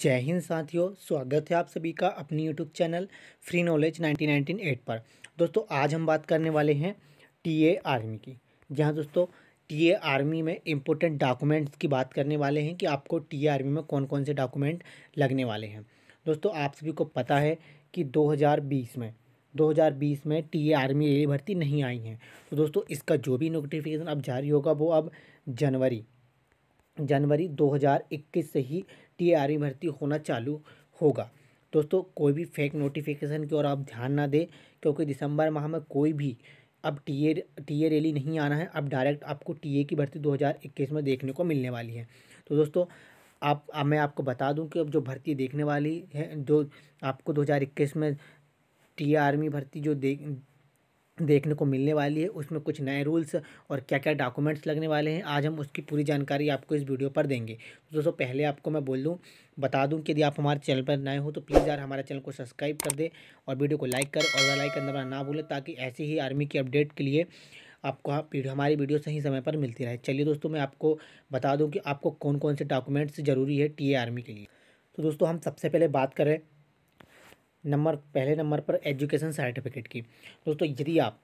जय हिंद साथियों स्वागत है आप सभी का अपनी YouTube channel free knowledge eight पर दोस्तों आज हम बात करने वाले हैं टीए आर्मी की जहां दोस्तों टीए आर्मी में इम्पोर्टेंट डॉक्यूमेंट्स की बात करने वाले हैं कि आपको टीए आर्मी में कौन कौन से डॉक्यूमेंट लगने वाले हैं दोस्तों आप सभी को पता है कि बीस में 2020 में टी आर्मी रेल भर्ती नहीं आई है तो दोस्तों इसका जो भी नोटिफिकेशन अब जारी होगा वो अब जनवरी जनवरी 2021 से ही टीआरई भर्ती होना चालू होगा दोस्तों कोई भी फेक नोटिफिकेशन की ओर आप ध्यान ना दें क्योंकि दिसंबर माह में कोई भी अब टीए टीए रैली नहीं आना है अब डायरेक्ट आपको टीए की भर्ती 2021 में देखने को मिलने वाली है तो दोस्तों आप आ, मैं आपको बता दूं कि अब जो भर्ती देखने वाली है जो आपको 2021 में टी आर्मी भर्ती जो देख देखने को मिलने वाली है उसमें कुछ नए रूल्स और क्या क्या डॉक्यूमेंट्स लगने वाले हैं आज हम उसकी पूरी जानकारी आपको इस वीडियो पर देंगे दोस्तों पहले आपको मैं बोल दूँ बता दूँ कि यदि आप हमारे चैनल पर नए हो तो प्लीज़ यार हमारे चैनल को सब्सक्राइब कर दे और वीडियो को लाइक कर और लाइक करना ना भूलें ताकि ऐसी ही आर्मी की अपडेट के लिए आपको हाँ, हमारी वीडियो सही समय पर मिलती रहे चलिए दोस्तों मैं आपको बता दूँ कि आपको कौन कौन से डॉक्यूमेंट्स ज़रूरी है टी आर्मी के लिए तो दोस्तों हम सबसे पहले बात करें नंबर पहले नंबर पर एजुकेशन सर्टिफिकेट की दोस्तों यदि आप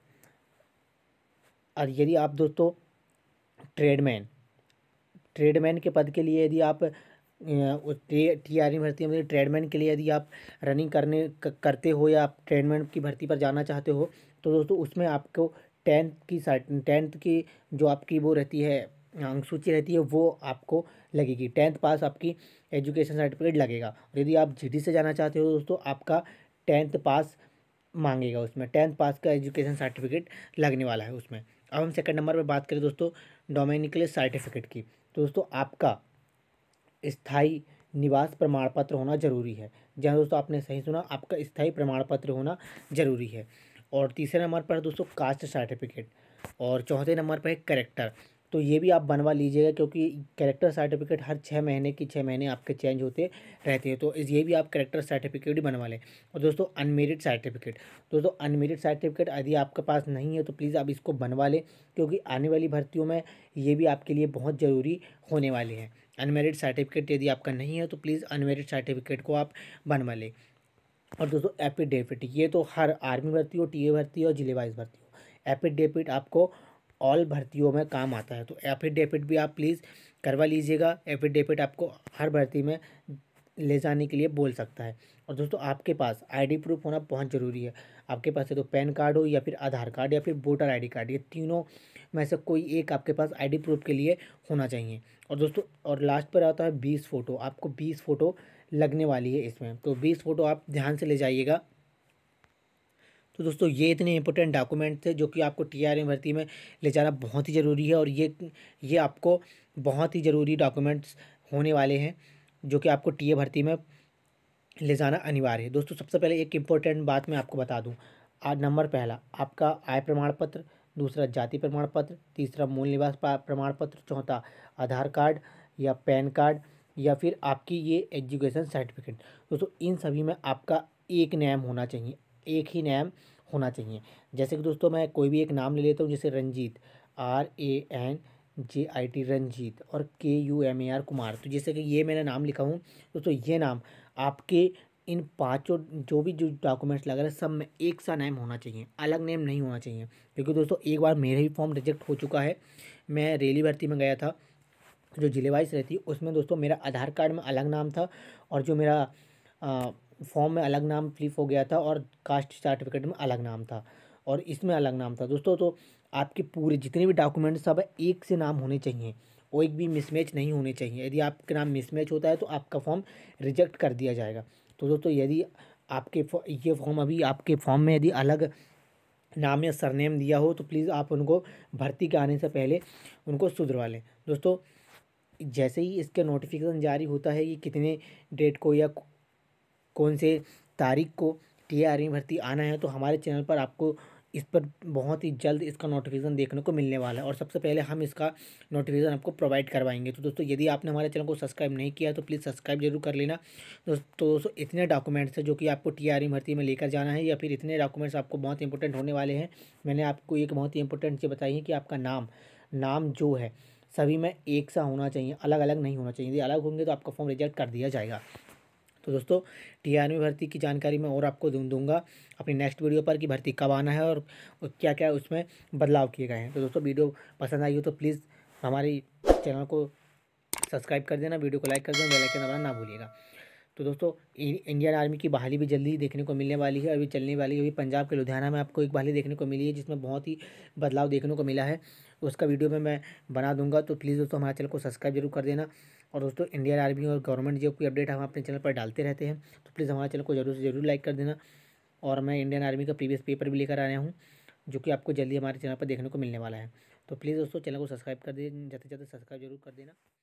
और यदि आप दोस्तों ट्रेडमैन ट्रेडमैन के पद के लिए यदि आप टी आर भर्ती मतलब ट्रेडमैन के लिए यदि आप रनिंग करने करते हो या आप ट्रेडमैन की भर्ती पर जाना चाहते हो तो दोस्तों उसमें आपको टेंथ की टेंथ की जो आपकी वो रहती है सूची रहती है वो आपको लगेगी टेंथ पास आपकी एजुकेशन सर्टिफिकेट लगेगा और यदि आप जी से जाना चाहते हो दोस्तों आपका टेंथ पास मांगेगा उसमें टेंथ पास का एजुकेशन सर्टिफिकेट लगने वाला है उसमें अब हम सेकंड नंबर पर बात करें दोस्तों डोमिनिकले सर्टिफिकेट की तो दोस्तों आपका स्थाई निवास प्रमाण पत्र होना जरूरी है जहाँ दोस्तों आपने सही सुना आपका स्थाई प्रमाण पत्र होना जरूरी है और तीसरे नंबर पर है दोस्तों कास्ट सर्टिफिकेट और चौथे नंबर पर है करेक्टर तो ये भी आप बनवा लीजिएगा क्योंकि कैरेक्टर सर्टिफिकेट हर छः महीने की छः महीने आपके चेंज होते रहते हैं तो ये भी आप कैरेक्टर सर्टिफिकेट ही बनवा लें और दोस्तों अनमेरिड सर्टिफिकेट दोस्तों अनमेरिड सर्टिफिकेट यदि आपके पास नहीं है तो प्लीज़ आप इसको बनवा लें क्योंकि आने वाली भर्तियों में ये भी आपके लिए बहुत ज़रूरी होने वाले हैं अनमेरिड सर्टिफिकेट यदि आपका नहीं है तो प्लीज़ अनमेरिड सर्टिफिकेट को आप बनवा लें और दोस्तों एपिडेविट ये तो हर आर्मी भर्ती हो टी ए भर्ती हो जिले वाइज भर्ती हो एपिडेविट आपको ऑल भर्तियों में काम आता है तो एफिडेविट भी आप प्लीज़ करवा लीजिएगा एफिडेविट आपको हर भर्ती में ले जाने के लिए बोल सकता है और दोस्तों आपके पास आईडी प्रूफ होना बहुत ज़रूरी है आपके पास है तो पैन कार्ड हो या फिर आधार कार्ड या फिर वोटर आईडी कार्ड ये तीनों में से कोई एक आपके पास आईडी प्रूफ के लिए होना चाहिए और दोस्तों और लास्ट पर आता है बीस फ़ोटो आपको बीस फ़ोटो लगने वाली है इसमें तो बीस फ़ोटो आप ध्यान से ले जाइएगा तो दोस्तों ये इतने इंपॉर्टेंट डॉक्यूमेंट थे जो कि आपको टी आर भर्ती में ले जाना बहुत ही ज़रूरी है और ये ये आपको बहुत ही ज़रूरी डॉक्यूमेंट्स होने वाले हैं जो कि आपको टी भर्ती में ले जाना अनिवार्य है दोस्तों सबसे पहले एक इम्पोर्टेंट बात मैं आपको बता दूँ आज नंबर पहला आपका आय प्रमाण पत्र दूसरा जाति प्रमाण पत्र तीसरा मूल निवास प्रमाण पत्र चौथा आधार कार्ड या पैन कार्ड या फिर आपकी ये एजुकेशन सर्टिफिकेट दोस्तों इन सभी में आपका एक नेम होना चाहिए एक ही नेम होना चाहिए जैसे कि दोस्तों मैं कोई भी एक नाम ले लेता हूँ जैसे Ranjit R A N J I T Ranjit और K U M A R Kumar तो जैसे कि ये मैंने नाम लिखा हूँ दोस्तों ये नाम आपके इन पांचों जो भी जो डॉक्यूमेंट्स लगा रहे सब में एक सा नेम होना चाहिए अलग नेम नहीं होना चाहिए क्योंकि दोस्तों एक बार मेरा ही फॉर्म रिजेक्ट हो चुका है मैं रेली भर्ती में गया था जो जिले वाइज रहती उसमें दोस्तों मेरा आधार कार्ड में अलग नाम था और जो मेरा फॉर्म में अलग नाम फ्लिप हो गया था और कास्ट सर्टिफिकेट में अलग नाम था और इसमें अलग नाम था दोस्तों तो आपके पूरे जितने भी डॉक्यूमेंट सब एक से नाम होने चाहिए वो एक भी मिसमैच नहीं होने चाहिए यदि आपके नाम मिसमैच होता है तो आपका फॉर्म रिजेक्ट कर दिया जाएगा तो दोस्तों यदि आपके ये फॉर्म अभी आपके फॉर्म में यदि अलग नाम या सरनेम दिया हो तो प्लीज़ आप उनको भर्ती के आने से पहले उनको सुधरवा लें दोस्तों जैसे ही इसका नोटिफिकेशन जारी होता है कि कितने डेट को या कौन से तारीख को टी आर्मी भर्ती आना है तो हमारे चैनल पर आपको इस पर बहुत ही जल्द इसका नोटिफिकेशन देखने को मिलने वाला है और सबसे पहले हम इसका नोटिफिकेशन आपको प्रोवाइड करवाएंगे तो दोस्तों यदि आपने हमारे चैनल को सब्सक्राइब नहीं किया तो प्लीज़ सब्सक्राइब जरूर कर लेना तो दोस्तों इतने डॉक्यूमेंट्स हैं जो कि आपको टी आर भर्ती में लेकर जाना है या फिर इतने डॉक्यूमेंट्स आपको बहुत इंपॉर्टेंट होने वाले हैं मैंने आपको एक बहुत ही इंपॉर्टेंट चीज़ बताई है कि आपका नाम नाम जो है सभी में एक सा होना चाहिए अलग अलग नहीं होना चाहिए यदि अलग होंगे तो आपका फॉर्म रिजेक्ट कर दिया जाएगा तो दोस्तों टी में भर्ती की जानकारी मैं और आपको दूंगा अपनी नेक्स्ट वीडियो पर कि भर्ती कब आना है और क्या क्या उसमें बदलाव किए गए हैं तो दोस्तों वीडियो पसंद आई हो तो प्लीज़ हमारी चैनल को सब्सक्राइब कर देना वीडियो को लाइक कर देना बेलाइकन दबाना ना भूलिएगा तो दोस्तों इंडियन आर्मी की बहाली भी जल्दी देखने को मिलने वाली है अभी चलने वाली है अभी पंजाब के लुधियाना में आपको एक बहाली देखने को मिली है जिसमें बहुत ही बदलाव देखने को मिला है उसका वीडियो में मैं बना दूंगा तो प्लीज़ दोस्तों हमारे चैनल को सब्सक्राइब जरूर कर देना और दोस्तों इंडियन आर्मी और गवर्नमेंट जो कोई अपडेट हम अपने चैनल पर डालते रहते हैं तो प्लीज़ हमारे चैनल को जरूर से जरूर लाइक कर देना और मैं इंडियन आर्मी का प्रीवियस पेपर भी लेकर आया हूँ जो कि आपको जल्दी हमारे चैनल पर देखने को मिलने वाला है तो प्लीज़ दोस्तों चैनल को सब्सक्राइब कर दे जाते जाते सब्सक्राइब जरूर कर देना